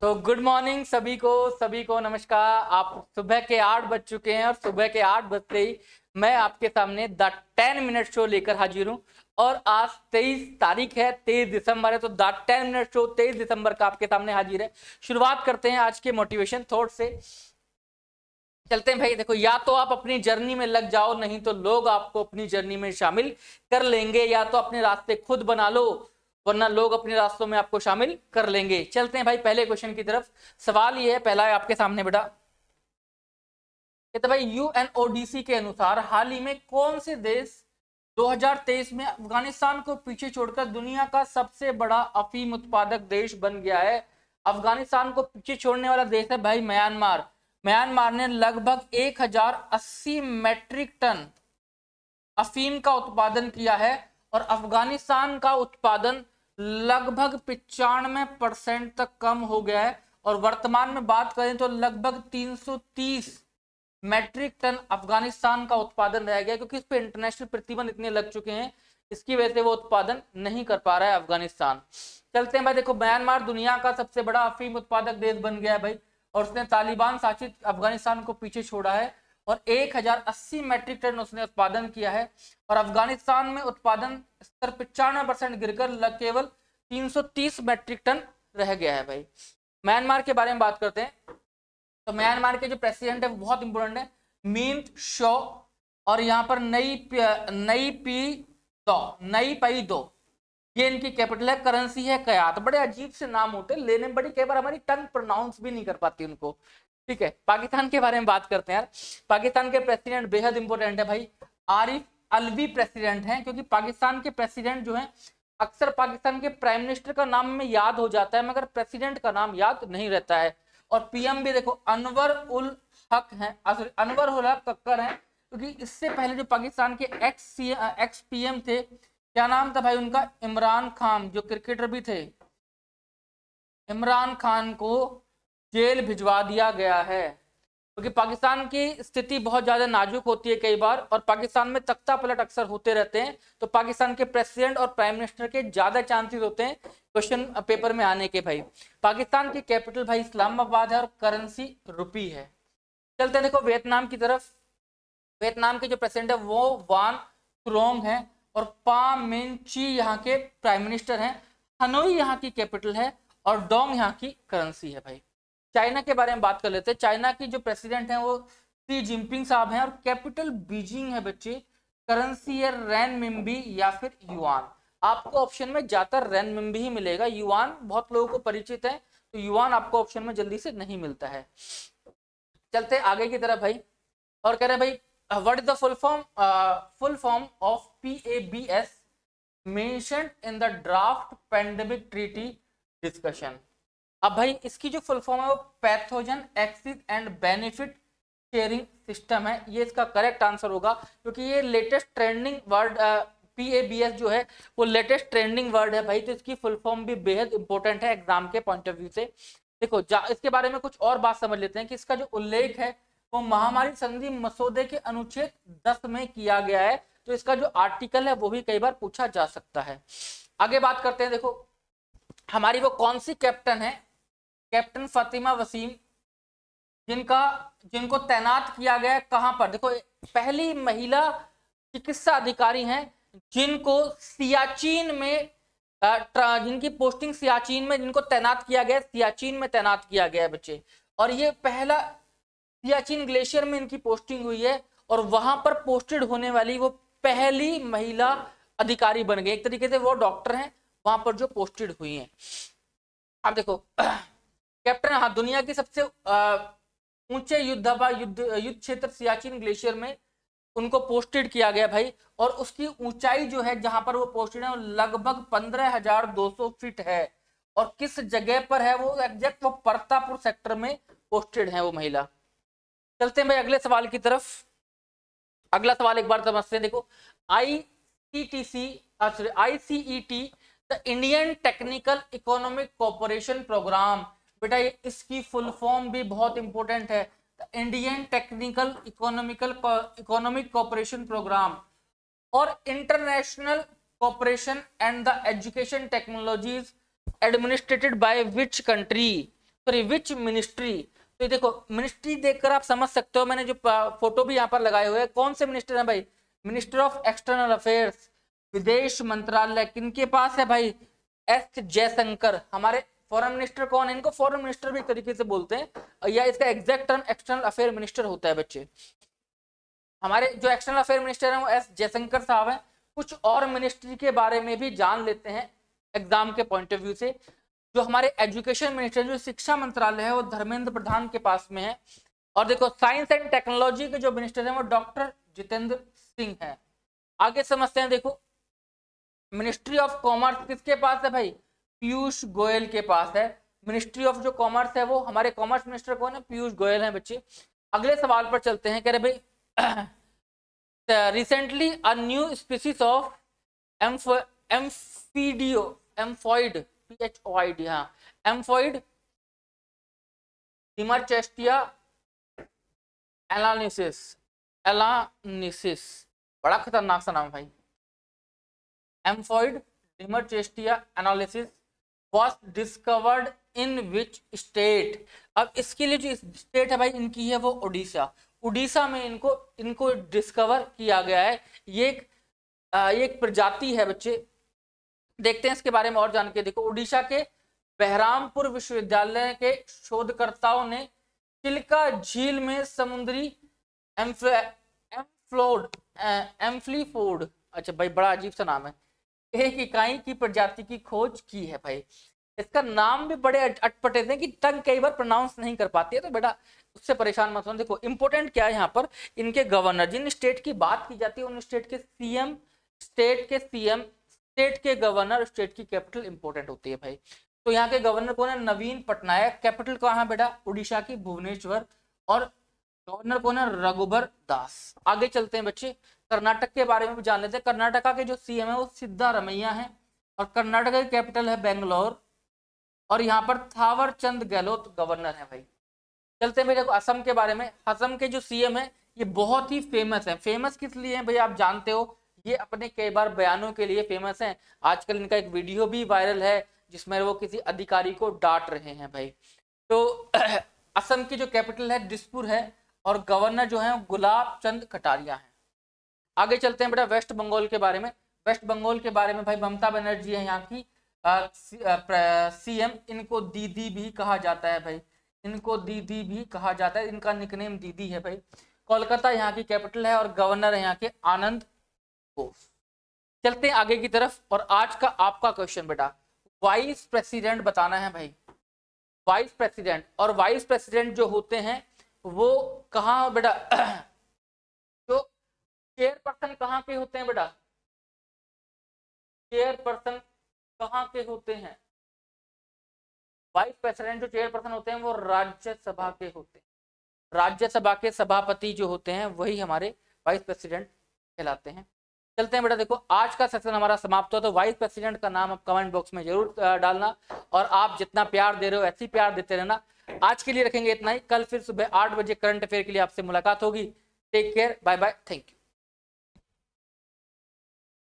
तो good morning सभी को सभी को नमस्कार आप सुबह के आठ बज चुके हैं और सुबह के आठ बजते ही मैं आपके सामने द टेन मिनट शो लेकर हाजिर हूँ और आज तेईस तारीख है तेईस दिसंबर है तो द टेन मिनट शो तेईस दिसंबर का आपके सामने हाजिर है शुरुआत करते हैं आज के मोटिवेशन थॉट से चलते हैं भाई देखो या तो आप अपनी जर्नी में लग जाओ नहीं तो लोग आपको अपनी जर्नी में शामिल कर लेंगे या तो अपने रास्ते खुद बना लो वरना लोग अपने रास्तों में आपको शामिल कर लेंगे चलते हैं भाई पहले क्वेश्चन की तरफ सवाल ये है पहला है आपके सामने बेटा कहते भाई यूएनओडीसी के अनुसार हाल ही में कौन से देश 2023 में अफगानिस्तान को पीछे छोड़कर दुनिया का सबसे बड़ा अफीम उत्पादक देश बन गया है अफगानिस्तान को पीछे छोड़ने वाला देश है भाई म्यांमार म्यांमार ने लगभग 1080 मैट्रिक टन अफीम का उत्पादन किया है और अफगानिस्तान का उत्पादन लगभग पिचानवे परसेंट तक कम हो गया है और वर्तमान में बात करें तो लगभग 330 मैट्रिक टन अफगानिस्तान का उत्पादन रह गया क्योंकि इस पर इंटरनेशनल प्रतिबंध इतने लग चुके हैं इसकी वजह से वो उत्पादन नहीं कर पा रहा है अफगानिस्तान चलते हैं भाई देखो म्यांमार दुनिया का सबसे बड़ा अफीम उत्पादक देश बन गया है भाई और उसने तालिबान शासित अफगानिस्तान को पीछे छोड़ा है और 1080 मैट्रिक टन उसने उत्पादन किया है और अफगानिस्तान में उत्पादन स्तर पचानवे परसेंट कर केवल 330 मैट्रिक टन रह गया है भाई म्यांमार के बारे में बात करते हैं तो म्यांमार के जो प्रेसिडेंट है वो बहुत इंपॉर्टेंट है मीन शो और यहाँ पर नई नई पी दो नई पई दो ये इनकी कैपिटल है करेंसी है कयात बड़े अजीब से नाम होते लेने में बड़ी कई बार हमारी टंग प्रोनाउंस भी नहीं कर पाती उनको ठीक है पाकिस्तान के बारे में बात करते हैं पाकिस्तान के प्रेसिडेंट बेहद इंपोर्टेंट है भाई आरिफ अलवी प्रेसिडेंट हैं क्योंकि पाकिस्तान के प्रेसिडेंट जो हैं अक्सर पाकिस्तान के प्राइम मिनिस्टर का नाम में याद हो जाता है मगर प्रेसिडेंट का नाम याद नहीं रहता है और पीएम भी देखो अनवर उल हक हैं सॉरी अनवर उल हक कक्कर हैं क्योंकि इससे पहले जो पाकिस्तान के एक्स सी एक्स पीएम थे क्या नाम था भाई उनका इमरान खान जो क्रिकेटर भी थे इमरान खान को जेल भिजवा दिया गया है क्योंकि पाकिस्तान की स्थिति बहुत ज़्यादा नाजुक होती है कई बार और पाकिस्तान में तख्ता पलट अक्सर होते रहते हैं तो पाकिस्तान के प्रेसिडेंट और प्राइम मिनिस्टर के ज़्यादा चांसेस होते हैं क्वेश्चन पेपर में आने के भाई पाकिस्तान की कैपिटल भाई इस्लामाबाद है और करेंसी रुपी है चलते देखो वियतनाम की तरफ वियतनाम के जो प्रेसिडेंट है वो वान क्रोंग हैं और पा मिन ची यहाँ के प्राइम मिनिस्टर हैं हनोई यहाँ की कैपिटल है और डोंग यहाँ की करेंसी है भाई चाइना के बारे में बात कर लेते हैं चाइना की जो प्रेसिडेंट हैं वो सी जिनपिंग साहब हैं और कैपिटल बीजिंग है बच्चे करेंसी है रैन मिम्बी या फिर युआन आपको ऑप्शन में ज्यादातर रैन मिम्बी ही मिलेगा युआन बहुत लोगों को परिचित है तो युआन आपको ऑप्शन में जल्दी से नहीं मिलता है चलते आगे की तरफ भाई और कह रहे भाई what is the full form full form of P A B S mention in the draft pandemic treaty discussion अब भाई इसकी जो फुल फॉर्म है वो pathogen access and benefit sharing system है ये इसका करेक्ट आंसर होगा क्योंकि ये latest trending word P A B S जो है वो लेटेस्ट ट्रेंडिंग वर्ड है भाई तो इसकी फुल फॉर्म भी बेहद इंपॉर्टेंट है एग्जाम के पॉइंट ऑफ व्यू से देखो इसके बारे में कुछ और बात समझ लेते हैं कि इसका जो उल्लेख है वो महामारी संधि मसौदे के अनुच्छेद दस में किया गया है तो इसका जो आर्टिकल है वो भी कई बार पूछा जा सकता है आगे बात करते हैं देखो हमारी वो कौन सी कैप्टन है कैप्टन फातिमा वसीम जिनका जिनको तैनात किया गया कहां पर देखो पहली महिला चिकित्सा अधिकारी हैं जिनको सियाचिन में जिनकी पोस्टिंग सियाचिन में जिनको तैनात किया गया सियाचिन में तैनात किया गया है बच्चे और ये पहला सियाचिन ग्लेशियर में इनकी पोस्टिंग हुई है और वहां पर पोस्टेड होने वाली वो पहली महिला अधिकारी बन गए एक तरीके से वो डॉक्टर हैं वहां पर जो पोस्टेड हुई हैं आप देखो कैप्टन हाँ दुनिया के सबसे ऊंचे युद्ध युद्ध क्षेत्र सियाचिन ग्लेशियर में उनको पोस्टेड किया गया भाई और उसकी ऊंचाई जो है जहां पर वो पोस्टेड है लगभग पंद्रह हजार दो सौ फीट है और किस जगह पर है वो एग्जैक्ट वो परतापुर सेक्टर में पोस्टेड है वो महिला चलते हैं भाई अगले सवाल की तरफ अगला सवाल एक बार तो समझते हैं देखो I C T C sorry I C E T the Indian technical economic cooperation programme बेटा इसकी फुल फॉर्म भी बहुत इंपॉर्टेंट है Indian technical economical economic cooperation programme और international cooperation and the education technologies administered by which country sorry which ministry तो देखो ministry देखकर आप समझ सकते हो मैंने जो फोटो भी यहाँ पर लगाए हुए हैं कौन से मिनिस्टर हैं भाई मिनिस्टर ऑफ एक्सटर्नल अफेयर्स विदेश मंत्रालय किनके पास है भाई एस जयशंकर हमारे फॉरन मिनिस्टर कौन है इनको फॉरन मिनिस्टर भी एक तरीके से बोलते हैं या इसका exact term external affair minister होता है बच्चे हमारे जो एक्सटर्नल अफेयर मिनिस्टर हैं वो एस जयशंकर साहब हैं कुछ और मिनिस्ट्री के बारे में भी जान लेते हैं एग्जाम के पॉइंट ऑफ व्यू से जो हमारे एजुकेशन मिनिस्टर जो शिक्षा मंत्रालय है वो धर्मेंद्र प्रधान के पास में है और देखो साइंस एंड टेक्नोलॉजी के जो मिनिस्टर हैं वो डॉक्टर जितेंद्र सिंह है आगे समझते हैं देखो मिनिस्ट्री ऑफ कॉमर्स किसके पास है भाई पीयूष गोयल के पास है मिनिस्ट्री ऑफ जो कॉमर्स है वो हमारे कॉमर्स मिनिस्टर कौन है पीयूष गोयल है बच्चे अगले सवाल पर चलते हैं कह रहे भाई recently a new species of एम्फीडियो amphipod P H O I D हाँ एम्फॉइड चेस्टिया एलानिसिस एलानिसिस बड़ा खतरनाक सा नाम भाई एम्फॉइड चेस्टिया analysis first discovered in which state अब इसके लिए जो स्टेट है भाई इनकी है वो उड़ीसा उड़ीसा में इनको इनको डिस्कवर किया गया है ये एक ये एक प्रजाति है बच्चे देखते हैं इसके बारे में और जान के देखो उड़ीसा के बहरामपुर विश्वविद्यालय के शोधकर्ताओं ने चिल्का झील में समुद्री एम्फ्लोड एम्फ्लीफोड अच्छा भाई बड़ा अजीब सा नाम है एक इकाई की प्रजाति की खोज की है भाई इसका नाम भी बड़े अटपटे थे कि टंग कई बार प्रोनाउंस नहीं कर पाती है तो बेटा उससे परेशान मत होना देखो इंपोर्टेंट क्या है यहाँ पर इनके गवर्नर जिन स्टेट की बात की जाती है उन स्टेट के सीएम स्टेट के सीएम स्टेट के गवर्नर स्टेट की कैपिटल इंपोर्टेंट होती है भाई तो यहाँ के गवर्नर कौन है नवीन पटनायक कैपिटल कहाँ है बेटा उड़ीसा की भुवनेश्वर और गवर्नर कौन है रघुबर दास आगे चलते हैं बच्चे कर्नाटक के बारे में भी जान लेते हैं कर्नाटका के जो सीएम है वो सिद्धा रमैया है और कर्नाटक की कैपिटल है बेंगलोर और यहाँ पर थावर चंद गहलोत गवर्नर है भाई चलते हैं भाई असम के बारे में असम के जो सीएम है ये बहुत ही फेमस है फेमस किस लिए है भाई आप जानते हो ये अपने कई बार बयानों के लिए फेमस है आजकल इनका एक वीडियो भी वायरल है जिसमें वो किसी अधिकारी को डांट रहे हैं भाई तो असम की जो कैपिटल है दिसपुर है और गवर्नर जो है गुलाब चंद कटारिया हैं आगे चलते हैं बेटा वेस्ट बंगाल के बारे में वेस्ट बंगाल के बारे में भाई ममता बनर्जी है यहाँ की सीएम इनको दीदी भी कहा जाता है भाई इनको दीदी भी कहा जाता है इनका निकनेम दीदी है भाई कोलकाता यहाँ की कैपिटल है और गवर्नर है यहाँ के आनंद बोस चलते हैं आगे की तरफ और आज का आपका क्वेश्चन बेटा वाइस प्रेसिडेंट बताना है भाई वाइस प्रेसिडेंट और वाइस प्रेसिडेंट जो होते हैं वो कहाँ बेटा जो चेयरपर्सन पर्सन कहाँ के होते हैं बेटा चेयर पर्सन कहाँ के होते हैं वाइस प्रेसिडेंट जो चेयर पर्सन होते हैं वो राज्यसभा के होते हैं राज्यसभा के सभापति जो होते हैं वही हमारे वाइस प्रेसिडेंट कहलाते हैं चलते हैं बेटा देखो आज का सेशन हमारा समाप्त हुआ तो वाइस प्रेसिडेंट का नाम आप कमेंट बॉक्स में जरूर डालना और आप जितना प्यार दे रहे हो ही प्यार देते रहना आज के लिए रखेंगे इतना ही कल फिर सुबह आठ बजे करंट अफेयर के लिए आपसे मुलाकात होगी take care bye bye thank you